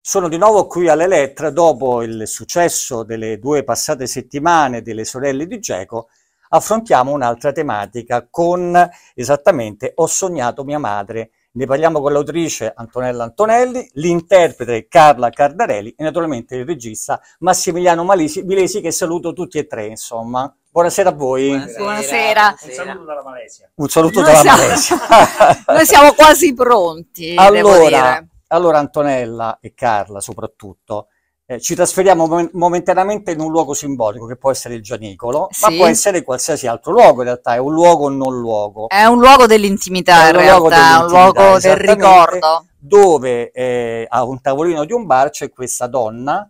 Sono di nuovo qui all'Elettra dopo il successo delle due passate settimane delle sorelle di Geco. Affrontiamo un'altra tematica con esattamente Ho sognato mia madre. Ne parliamo con l'autrice Antonella Antonelli, l'interprete Carla Cardarelli e naturalmente il regista Massimiliano Malesi, Milesi che saluto tutti e tre insomma. Buonasera a voi. Buonasera. Buonasera. Un saluto dalla Malesia. Un saluto noi dalla siamo, Malesia. noi siamo quasi pronti. Allora, allora Antonella e Carla soprattutto, eh, ci trasferiamo mom- momentaneamente in un luogo simbolico che può essere il Gianicolo, sì. ma può essere qualsiasi altro luogo in realtà, è un luogo o non luogo. È un luogo dell'intimità in realtà, è un luogo del ricordo. Dove eh, a un tavolino di un bar c'è questa donna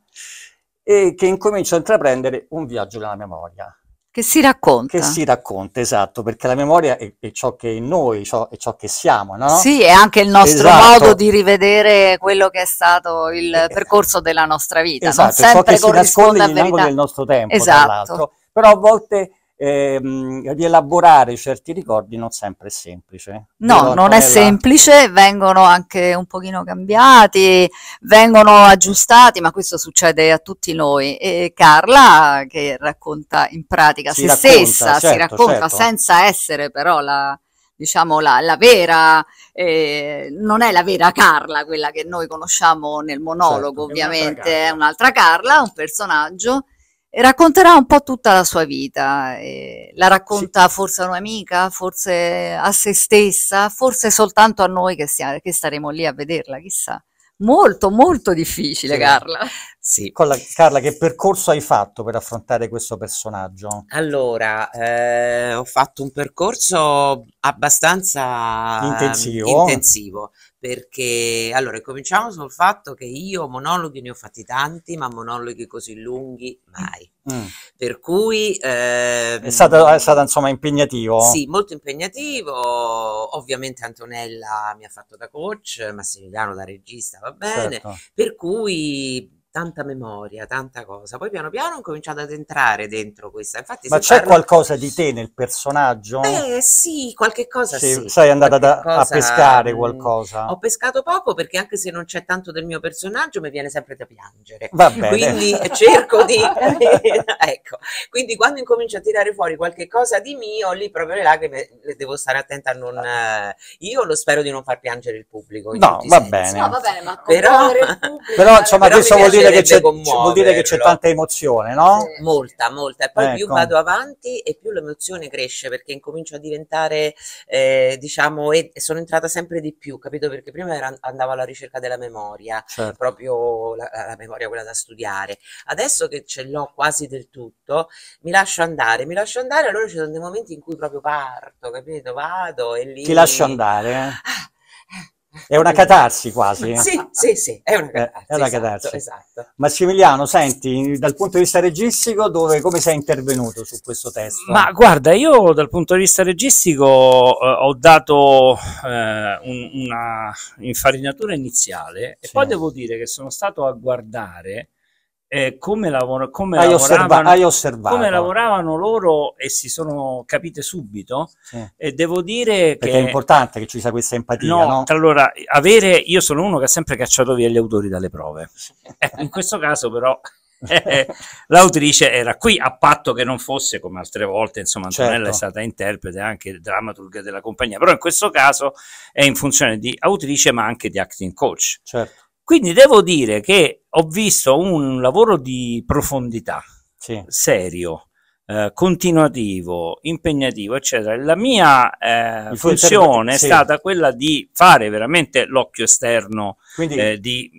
eh, che incomincia a intraprendere un viaggio nella memoria. Che si racconta. Che si racconta, esatto, perché la memoria è, è ciò che è noi, ciò, è ciò che siamo, no? Sì, è anche il nostro esatto. modo di rivedere quello che è stato il eh, eh, percorso della nostra vita. Esatto, non sempre ciò che si nasconde nell'angolo del nostro tempo, esatto. tra l'altro. Però a volte ehm, rielaborare certi ricordi non sempre è semplice. No, non è la... semplice, vengono anche un pochino cambiati, vengono aggiustati, ma questo succede a tutti noi. E Carla che racconta in pratica si se racconta, stessa, certo, si racconta certo. senza essere però la diciamo, la, la vera, eh, non è la vera Carla, quella che noi conosciamo nel monologo, certo, ovviamente, è un'altra Carla, un personaggio racconterà un po' tutta la sua vita, eh, la racconta sì. forse a un'amica, forse a se stessa, forse soltanto a noi che, stia, che staremo lì a vederla, chissà. Molto, molto difficile, sì. Carla. Sì. La, Carla, che percorso hai fatto per affrontare questo personaggio? Allora, eh, ho fatto un percorso abbastanza intensivo. intensivo perché allora cominciamo sul fatto che io monologhi ne ho fatti tanti, ma monologhi così lunghi mai. Mm. mm. Per cui eh, è, stato, è stato insomma impegnativo. Sì, molto impegnativo. Ovviamente Antonella mi ha fatto da coach, Massimiliano da regista, va bene. Certo. Per cui tanta memoria, tanta cosa. Poi piano piano ho cominciato ad entrare dentro questa. Infatti, Ma c'è parlo... qualcosa di te nel personaggio? Eh sì, qualche cosa sì. sì. Sei andata da, cosa... a pescare mm, qualcosa? ho pescato poco perché anche se non c'è tanto del mio personaggio mi viene sempre da piangere. Va bene. Quindi cerco di... ecco, quindi quando incomincio a tirare fuori qualche cosa di mio, lì proprio le lacrime devo stare attenta a non... Ah. Io lo spero di non far piangere il pubblico. No, va bene. No, va bene, ma però... però insomma però questo vuol dire dire che c'è, vuol dire che c'è tanta emozione, no? Sì. Molta, molta. E poi ecco. più vado avanti e più l'emozione cresce perché incomincio a diventare, eh, diciamo, e sono entrata sempre di più, capito? Perché prima era, andavo alla ricerca della memoria, certo. proprio la, la, memoria quella da studiare. Adesso che ce l'ho quasi del tutto, mi lascio andare, mi lascio andare, allora ci sono dei momenti in cui proprio parto, capito? Vado e lì... Ti lascio andare, eh? Ah, è una catarsi quasi. Eh. sì, sì, sì, è una catarsi. Eh, è una esatto, catarsi. Esatto, Massimiliano, senti, dal punto di vista registico, dove, come sei intervenuto su questo testo? Ma guarda, io dal punto di vista registico eh, ho dato eh, un, una infarinatura iniziale sì. e poi devo dire che sono stato a guardare eh, come, lavora, come, hai lavoravano, osserva, hai come, lavoravano, loro e si sono capite subito. Sì. E devo dire Perché che è importante che ci sia questa empatia. No, no? allora avere io sono uno che ha sempre cacciato via gli autori dalle prove. Eh, in questo caso, però. Eh, l'autrice era qui a patto che non fosse come altre volte insomma Antonella certo. è stata interprete anche il drammaturga della compagnia però in questo caso è in funzione di autrice ma anche di acting coach certo quindi devo dire che ho visto un lavoro di profondità, sì. serio, eh, continuativo, impegnativo, eccetera. La mia eh, funzione sì. è stata quella di fare veramente l'occhio esterno, Quindi... eh, di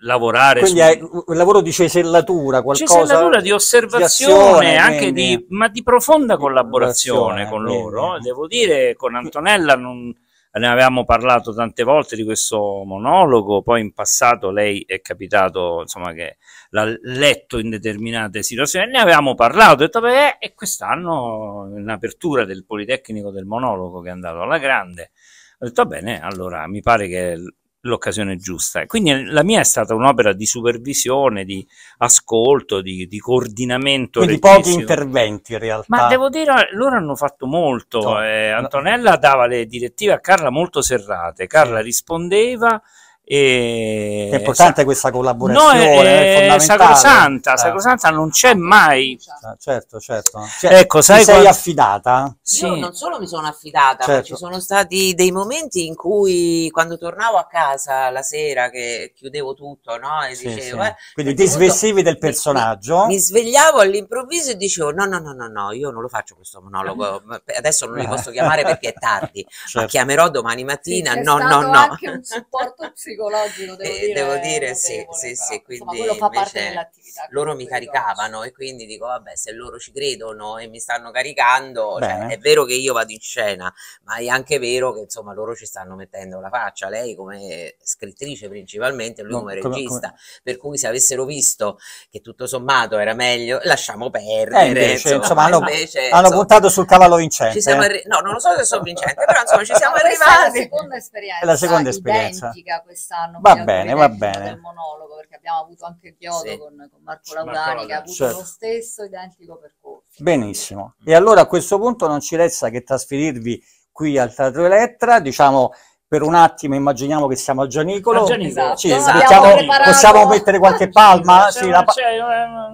lavorare. Quindi su... è un lavoro di cesellatura, qualcosa. Cesellatura di osservazione, di azione, anche quindi. di, ma di profonda collaborazione con loro. Quindi. Devo dire, con Antonella non ne avevamo parlato tante volte di questo monologo, poi in passato lei è capitato insomma, che l'ha letto in determinate situazioni, ne avevamo parlato detto, beh, e quest'anno in apertura del Politecnico del monologo che è andato alla grande, ho detto bene, allora mi pare che l'occasione giusta. Quindi eh, la mia è stata un'opera di supervisione, di ascolto, di, di coordinamento. Quindi pochi interventi in realtà. Ma devo dire, eh, loro hanno fatto molto. No. Eh, Antonella dava le direttive a Carla molto serrate, Carla sì. rispondeva e... È importante sa... questa collaborazione, no, è, è sacrosanta, eh. sacrosanta non c'è mai. Ah, certo, certo. Cioè, ecco, sai sei quando... affidata? Sì. Io non solo mi sono affidata, certo. ma ci certo. sono stati dei momenti in cui quando tornavo a casa la sera che chiudevo tutto, no? E sì, dicevo, sì. Eh, Quindi ti svestivi del personaggio? Mi, mi svegliavo all'improvviso e dicevo no, no, no, no, no, io non lo faccio questo monologo, adesso non li eh. posso chiamare perché è tardi, certo. ma chiamerò domani mattina, sì, no, no, no. anche un supporto psicologico psicologico, devo eh, dire. Devo dire sì, però. sì, sì, quindi Insomma, invece loro mi caricavano e quindi dico, vabbè, se loro ci credono e mi stanno caricando, cioè, è vero che io vado in scena, ma è anche vero che insomma loro ci stanno mettendo la faccia, lei come scrittrice principalmente, lui come, regista, come... per cui se avessero visto che tutto sommato era meglio, lasciamo perdere. Eh, invece, insomma, hanno, invece, hanno insomma, puntato sul cavallo vincente. Eh. Arri- no, non lo so se sono vincente, però insomma ci siamo arrivati. È la seconda esperienza. È la seconda esperienza. Identica, quest'anno. Va bene, va bene. Del monologo, perché abbiamo avuto anche Chiodo sì. con, con, Marco Laudani Marco che ha avuto certo. lo stesso identico percorso. Benissimo. Mm. E allora a questo punto non ci resta che trasferirvi qui al Teatro Elettra, diciamo per un attimo immaginiamo che siamo a Gianicolo. A Gianicolo. Sì, esatto. possiamo, possiamo, mettere qualche palma? Sì, c'è, eh,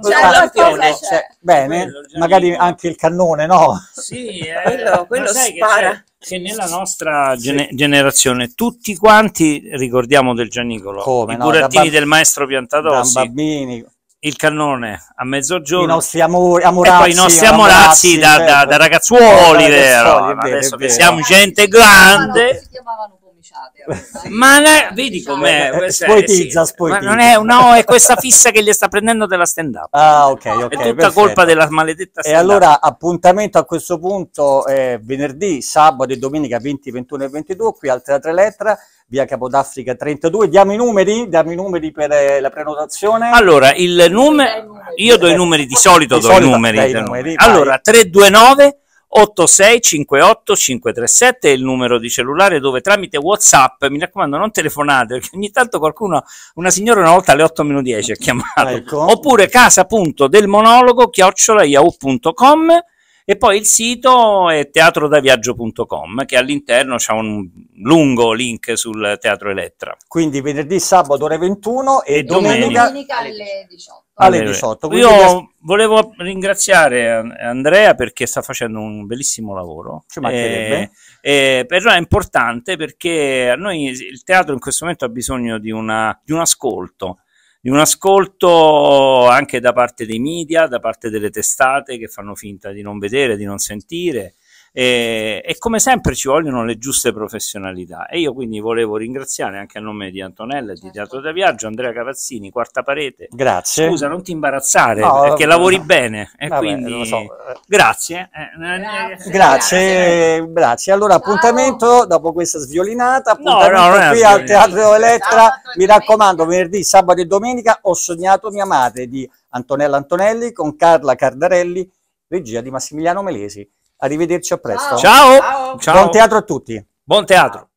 c'è, c'è, cioè, Bene, quello, magari anche il cannone, no? Sì, eh, quello, quello spara. Che, nella nostra gene generazione tutti quanti ricordiamo del Gianicolo, Come, i no? burattini del maestro Piantadossi. bambini il cannone a mezzogiorno, i nostri amori, amorazzi, i nostri amorazzi, amorazzi da, certo. da, da, ragazzuoli, eh, vero, adesso vero, che siamo gente grande stropicciate. ma ne... vedi diciamo. com'è? Eh, spoetizza, sì. spoetizza. Ma non è, no, è questa fissa che gli sta prendendo della stand up. Ah, ok, ok. È tutta perfetto. colpa della maledetta stand up. E allora appuntamento a questo punto eh, venerdì, sabato e domenica 20, 21 e 22 qui al Teatro Elettra via Capodafrica 32. Diamo i numeri, diamo i numeri per eh, la prenotazione. Allora, il numero, io do i eh, numeri di solito, di do solito i numeri. numeri. Allora, 329 8658 537 è il numero di cellulare dove tramite Whatsapp, mi raccomando non telefonate perché ogni tanto qualcuno, una signora una volta alle 8 8.10 ha chiamato, ecco. oppure casa.delmonologo chiocciola yahoo.com e poi il sito è teatrodaviaggio.com che all'interno c'è un lungo link sul Teatro Elettra. Quindi venerdì, sabato ore 21 e, e domenica, domenica alle 18 alle 18. Io adesso... volevo ringraziare Andrea perché sta facendo un bellissimo lavoro. Ci mancherebbe. E, eh, e, eh, però è importante perché a noi il teatro in questo momento ha bisogno di, una, di un ascolto di un ascolto anche da parte dei media, da parte delle testate che fanno finta di non vedere, di non sentire, e, e, come sempre ci vogliono le giuste professionalità e io quindi volevo ringraziare anche a nome di Antonella di certo. Teatro da Viaggio Andrea Cavazzini, Quarta Parete grazie, scusa non ti imbarazzare no, perché lavori no. bene e Vabbè, quindi so. Eh. Eh. grazie. Grazie. grazie. grazie allora appuntamento dopo questa sviolinata appuntamento no, qui al Teatro Elettra mi raccomando venerdì, sabato e domenica ho sognato mia madre di Antonella Antonelli con Carla Cardarelli regia di Massimiliano Melesi Arrivederci a presto. Ciao. Ciao. Ciao. Buon teatro a tutti. Buon teatro.